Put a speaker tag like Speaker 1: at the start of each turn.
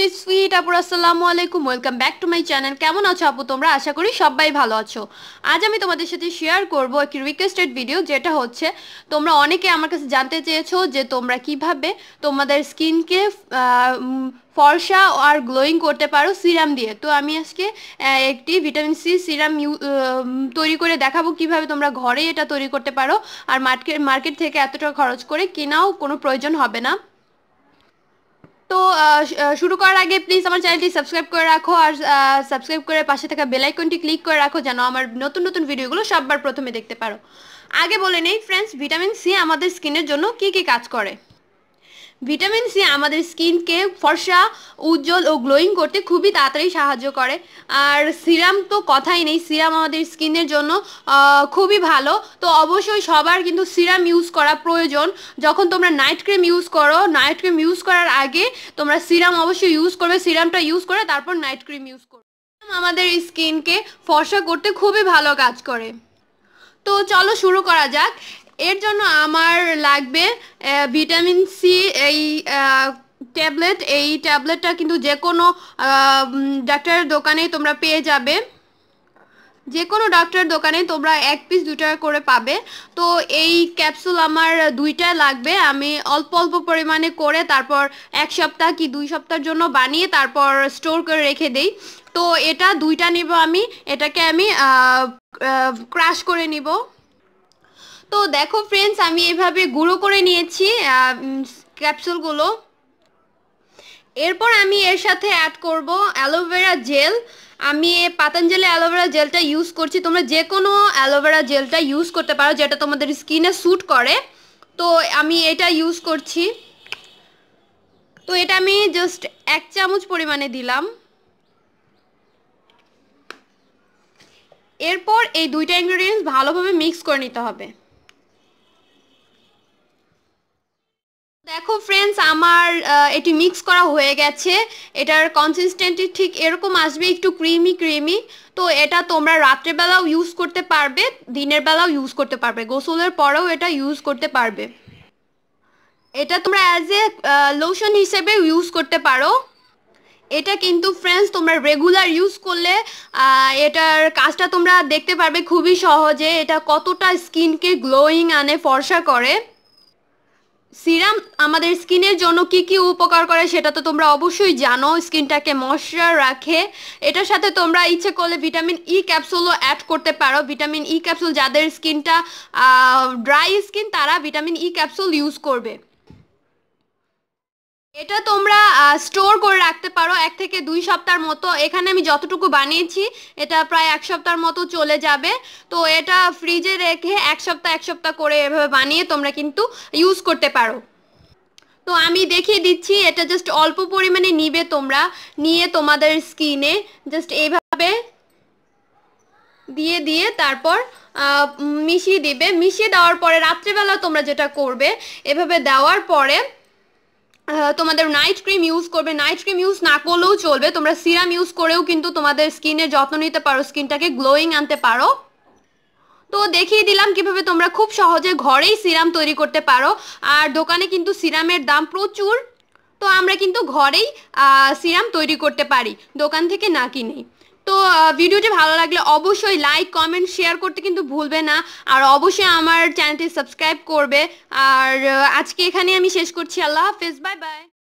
Speaker 1: sweet sweet আপুর আসসালামু আলাইকুম welcome back to my channel কেমন আছো আপু তোমরা আশা করি ভালো আছো আজ আমি তোমাদের সাথে শেয়ার একটি রিকোয়েস্টেড ভিডিও যেটা হচ্ছে তোমরা অনেকে আমার কাছে জানতে চেয়েছো যে তোমরা কিভাবে তোমাদের স্কিনকে ফর্সা আর গ্লোয়িং করতে পারো সিরাম দিয়ে তো আমি আজকে একটি ভিটামিন সি সিরাম তৈরি করে দেখাবো কিভাবে তোমরা ঘরে এটা তৈরি করতে পারো আর মার্কেট মার্কেট থেকে এতটা খরচ করে কেনাও কোনো প্রয়োজন হবে না তো শুরু করার আগে প্লিজ আমার চ্যানেলটি সাবস্ক্রাইব করে রাখো আর সাবস্ক্রাইব করে পাশে থাকা বেলাইকনটি ক্লিক করে রাখো যেন আমার নতুন নতুন ভিডিওগুলো সববার প্রথমে দেখতে পারো আগে বলে নেই ফ্রেন্ডস ভিটামিন সি আমাদের স্কিনের জন্য কি কি কাজ করে ভিটামিন সি আমাদের স্কিনকে ফর্সা উজ্জ্বল ও গ্লোয়িং করতে খুবই তাড়াতাড়ি সাহায্য করে আর সিরাম তো কথাই নেই সিরাম আমাদের স্কিনের জন্য খুবই ভালো তো অবশ্যই সবার কিন্তু সিরাম ইউজ করা প্রয়োজন যখন তোমরা নাইট ক্রিম ইউজ করো নাইট ক্রিম ইউজ করার আগে তোমরা সিরাম অবশ্যই ইউজ করবে সিরামটা ইউজ করে তারপর নাইট ক্রিম ইউজ করবে আমাদের স্কিনকে ফর্সা করতে খুবই ভালো কাজ করে তো চলো শুরু করা যাক এর জন্য আমার লাগবে ভিটামিন সি এই ট্যাবলেট এই ট্যাবলেটটা কিন্তু যে কোনো ডাক্তারের দোকানেই তোমরা পেয়ে যাবে যে কোনো ডাক্তারের দোকানে তোমরা এক পিস দু করে পাবে তো এই ক্যাপসুল আমার দুইটা লাগবে আমি অল্প অল্প পরিমাণে করে তারপর এক সপ্তাহ কি দুই সপ্তাহের জন্য বানিয়ে তারপর স্টোর করে রেখে দেই তো এটা দুইটা নিব আমি এটাকে আমি ক্রাশ করে নিব তো দেখো ফ্রেন্ডস আমি এভাবে গুঁড়ো করে নিয়েছি ক্যাপসুলগুলো এরপর আমি এর সাথে অ্যাড করব অ্যালোভেরা জেল আমি পাতঞ্জলি অ্যালোভেরা জেলটা ইউজ করছি তোমরা যে কোনো অ্যালোভেরা জেলটা ইউজ করতে পারো যেটা তোমাদের স্কিনে স্যুট করে তো আমি এটা ইউজ করছি তো এটা আমি জাস্ট এক চামচ পরিমাণে দিলাম এরপর এই দুইটা ইনগ্রেডিয়েন্টস ভালোভাবে মিক্স করে নিতে হবে দেখো ফ্রেন্ডস আমার এটি মিক্স করা হয়ে গেছে এটার কনসিস্টেন্টি ঠিক এরকম আসবে একটু ক্রিমি ক্রিমি তো এটা তোমরা রাত্রেবেলাও ইউজ করতে পারবে দিনের বেলাও ইউজ করতে পারবে গোসলের পরেও এটা ইউজ করতে পারবে এটা তোমরা অ্যাজ এ লোশন হিসেবে ইউজ করতে পারো এটা কিন্তু ফ্রেন্ডস তোমরা রেগুলার ইউজ করলে এটার কাজটা তোমরা দেখতে পারবে খুবই সহজে এটা কতটা স্কিনকে গ্লোয়িং আনে ফর্সা করে সিরাম আমাদের স্কিনের জন্য কি কি উপকার করে সেটা তো তোমরা অবশ্যই জানো স্কিনটাকে ময়শ্চার রাখে এটার সাথে তোমরা ইচ্ছে করলে ভিটামিন ই e ক্যাপসুলও অ্যাড করতে পারো ভিটামিন ই e ক্যাপসুল যাদের স্কিনটা ড্রাই স্কিন তারা vitamin E e capsule use করবে এটা তোমরা স্টোর করে রাখতে পারো এক থেকে দুই সপ্তাহের মতো এখানে আমি যতটুকু বানিয়েছি এটা প্রায় এক সপ্তাহের মতো চলে যাবে তো এটা ফ্রিজে রেখে এক সপ্তাহ এক সপ্তাহ করে এভাবে বানিয়ে তোমরা কিন্তু ইউজ করতে পারো তো আমি দেখিয়ে দিচ্ছি এটা জাস্ট অল্প পরিমাণে নিবে তোমরা নিয়ে তোমাদের স্কিনে জাস্ট এইভাবে দিয়ে দিয়ে তারপর মিশিয়ে দিবে মিশিয়ে দেওয়ার পরে রাত্রেবেলা তোমরা যেটা করবে এভাবে দেওয়ার পরে তোমাদের নাইট ক্রিম ইউজ করবে নাইট ক্রিম ইউজ না করলেও চলবে তোমরা সিরাম ইউজ করেও কিন্তু তোমাদের স্কিনের যত্ন নিতে পারো স্কিনটাকে গ্লোয়িং আনতে পারো তো দেখিয়ে দিলাম কিভাবে তোমরা খুব সহজে ঘরেই সিরাম তৈরি করতে পারো আর দোকানে কিন্তু সিরামের দাম প্রচুর তো আমরা কিন্তু ঘরেই সিরাম তৈরি করতে পারি দোকান থেকে না কিনেই তো ভিডিওটি ভালো লাগলে অবশ্যই লাইক কমেন্ট শেয়ার করতে কিন্তু ভুলবে না আর অবশ্যই আমার চ্যানেলটি সাবস্ক্রাইব করবে আর আজকে এখানে আমি শেষ করছি আল্লাহ হাফেজ বাই বাই